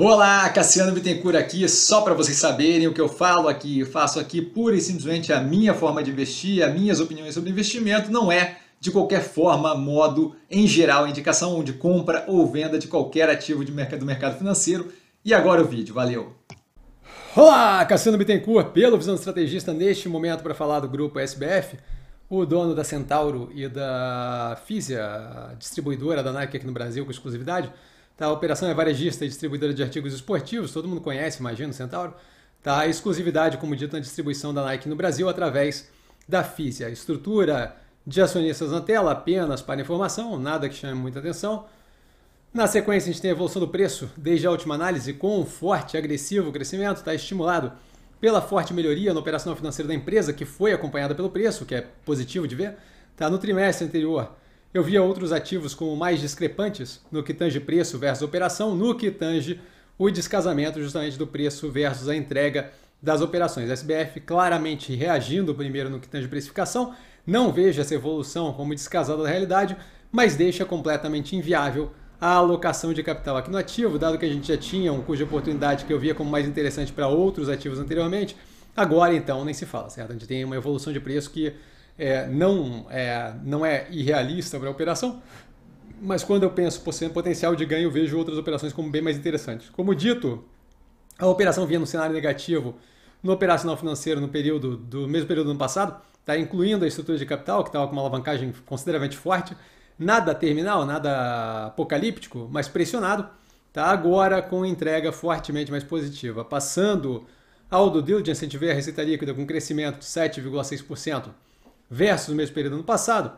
Olá, Cassiano Bittencourt aqui, só para vocês saberem o que eu falo aqui, eu faço aqui pura e simplesmente a minha forma de investir, as minhas opiniões sobre investimento, não é de qualquer forma, modo, em geral, indicação de compra ou venda de qualquer ativo de mercado, do mercado financeiro. E agora o vídeo, valeu! Olá, Cassiano Bittencourt, pelo Visão Estrategista, neste momento para falar do grupo SBF, o dono da Centauro e da Físia, distribuidora da Nike aqui no Brasil com exclusividade, Tá, a operação é varejista e distribuidora de artigos esportivos, todo mundo conhece, imagina, Centauro. Tá, a exclusividade, como dito, na distribuição da Nike no Brasil através da FISIA. Estrutura de acionistas na tela, apenas para informação, nada que chame muita atenção. Na sequência, a gente tem a evolução do preço desde a última análise, com um forte e agressivo crescimento, tá estimulado pela forte melhoria na operação financeira da empresa, que foi acompanhada pelo preço, que é positivo de ver. Tá? No trimestre anterior, eu via outros ativos como mais discrepantes no que tange preço versus operação, no que tange o descasamento justamente do preço versus a entrega das operações. A SBF claramente reagindo primeiro no que tange precificação, não vejo essa evolução como descasada da realidade, mas deixa completamente inviável a alocação de capital aqui no ativo, dado que a gente já tinha um custo de oportunidade que eu via como mais interessante para outros ativos anteriormente. Agora então nem se fala, certo? A gente tem uma evolução de preço que é, não, é, não é irrealista para a operação, mas quando eu penso em potencial de ganho, vejo outras operações como bem mais interessantes. Como dito, a operação vinha no cenário negativo no operacional financeiro no período do mesmo período do ano passado, tá incluindo a estrutura de capital, que estava com uma alavancagem consideravelmente forte, nada terminal, nada apocalíptico, mas pressionado, tá agora com entrega fortemente mais positiva, passando ao do diligence, a gente vê a receita líquida com crescimento de 7,6%, versus o mesmo período do ano passado,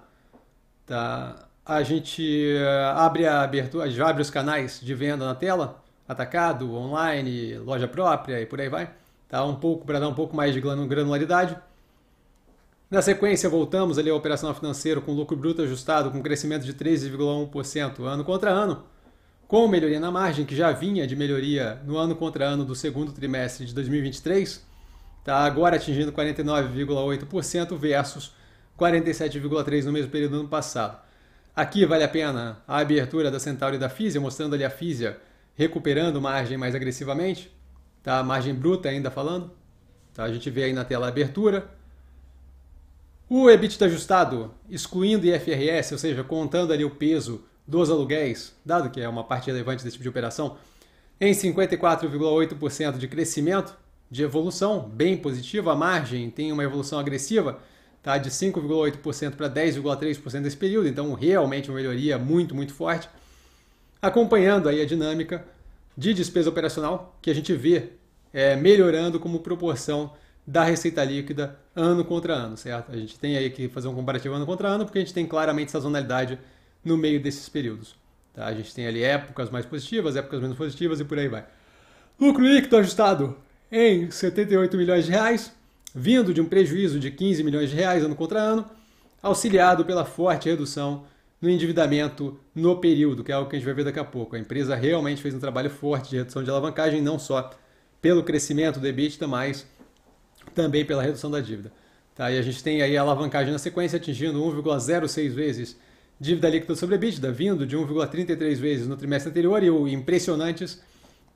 tá? a gente eh, abre a abertura, a abre os canais de venda na tela, atacado, online, loja própria e por aí vai. Tá? Um pouco para dar um pouco mais de granularidade. Na sequência, voltamos ali ao operacional financeiro com lucro bruto ajustado com crescimento de 13,1% ano contra ano, com melhoria na margem, que já vinha de melhoria no ano contra ano do segundo trimestre de 2023, tá agora atingindo 49,8% versus 47,3% no mesmo período do ano passado. Aqui vale a pena a abertura da Centauri e da Físia, mostrando ali a Físia recuperando margem mais agressivamente, tá? margem bruta ainda falando. Tá? A gente vê aí na tela a abertura. O EBITDA tá ajustado, excluindo IFRS, ou seja, contando ali o peso dos aluguéis, dado que é uma parte relevante desse tipo de operação, em 54,8% de crescimento, de evolução, bem positiva. A margem tem uma evolução agressiva, tá? de 5,8% para 10,3% nesse período, então realmente uma melhoria muito, muito forte, acompanhando aí a dinâmica de despesa operacional que a gente vê é, melhorando como proporção da receita líquida ano contra ano, certo? A gente tem aí que fazer um comparativo ano contra ano, porque a gente tem claramente sazonalidade no meio desses períodos. Tá? A gente tem ali épocas mais positivas, épocas menos positivas e por aí vai. Lucro líquido ajustado em 78 milhões de reais, vindo de um prejuízo de 15 milhões de reais ano contra ano, auxiliado pela forte redução no endividamento no período, que é algo que a gente vai ver daqui a pouco. A empresa realmente fez um trabalho forte de redução de alavancagem, não só pelo crescimento do EBITDA, mas também pela redução da dívida. Tá? E a gente tem aí a alavancagem na sequência atingindo 1,06 vezes dívida líquida sobre EBITDA, vindo de 1,33 vezes no trimestre anterior e o impressionantes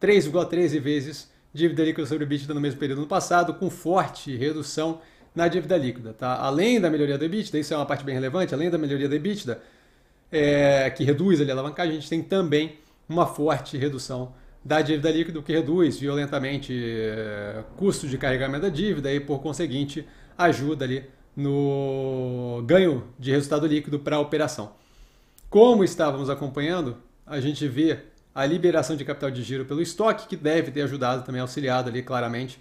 3,13 vezes dívida líquida sobre o EBITDA no mesmo período do passado, com forte redução na dívida líquida. Tá? Além da melhoria do EBITDA, isso é uma parte bem relevante, além da melhoria do EBITDA, é, que reduz ali, a alavancagem, a gente tem também uma forte redução da dívida líquida, o que reduz violentamente o é, custo de carregamento da dívida e, por conseguinte, ajuda ali no ganho de resultado líquido para a operação. Como estávamos acompanhando, a gente vê a liberação de capital de giro pelo estoque, que deve ter ajudado também, auxiliado ali claramente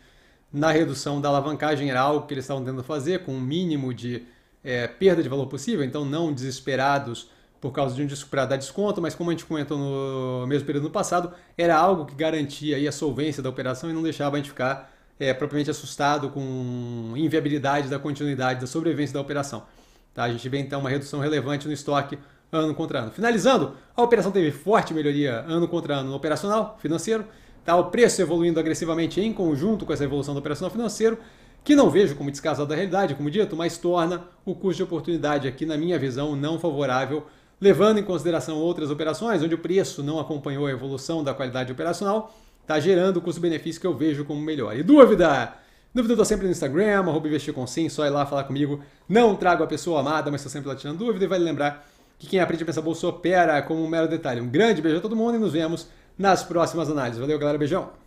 na redução da alavancagem, era algo que eles estavam tentando fazer com o um mínimo de é, perda de valor possível, então não desesperados por causa de um para dar desconto, mas como a gente comentou no mesmo período no passado, era algo que garantia aí a solvência da operação e não deixava a gente ficar é, propriamente assustado com inviabilidade da continuidade da sobrevivência da operação. Tá? A gente vê então uma redução relevante no estoque ano contra ano. Finalizando, a operação teve forte melhoria ano contra ano no operacional financeiro, tá? o preço evoluindo agressivamente em conjunto com essa evolução do operacional financeiro, que não vejo como descasado da realidade, como dito, mas torna o custo de oportunidade aqui, na minha visão, não favorável, levando em consideração outras operações, onde o preço não acompanhou a evolução da qualidade operacional, está gerando o custo-benefício que eu vejo como melhor. E dúvida? Dúvida eu tô sempre no Instagram, arroba investir com sim, só ir lá falar comigo. Não trago a pessoa amada, mas estou sempre lá tirando dúvida e vale lembrar que quem aprende a pensar bolsa opera como um mero detalhe. Um grande beijo a todo mundo e nos vemos nas próximas análises. Valeu, galera. Beijão.